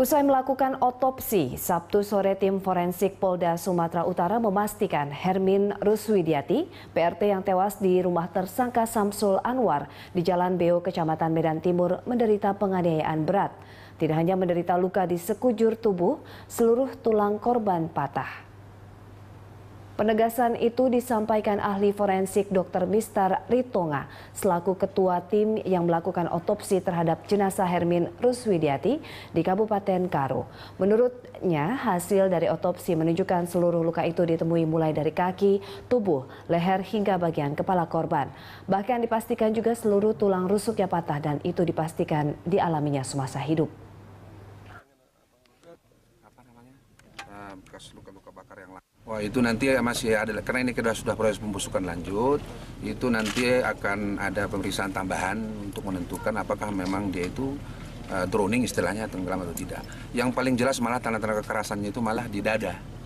Usai melakukan otopsi, Sabtu sore tim forensik Polda Sumatera Utara memastikan Hermin Ruswidiati, PRT yang tewas di rumah tersangka Samsul Anwar di Jalan Beo, Kecamatan Medan Timur menderita penganiayaan berat. Tidak hanya menderita luka di sekujur tubuh, seluruh tulang korban patah. Penegasan itu disampaikan ahli forensik Dr. Mistar Ritonga selaku ketua tim yang melakukan otopsi terhadap jenazah Hermin Ruswidiati di Kabupaten Karo. Menurutnya, hasil dari otopsi menunjukkan seluruh luka itu ditemui mulai dari kaki, tubuh, leher hingga bagian kepala korban. Bahkan dipastikan juga seluruh tulang rusuknya patah dan itu dipastikan dialaminya semasa hidup namanya nah, bekas luka-luka bakar yang lain. Wah itu nanti masih ada karena ini kita sudah proses pembusukan lanjut itu nanti akan ada pemeriksaan tambahan untuk menentukan apakah memang dia itu uh, eh, droning istilahnya tenggelam atau tidak. Yang paling jelas malah tanda-tanda kekerasannya itu malah di dada.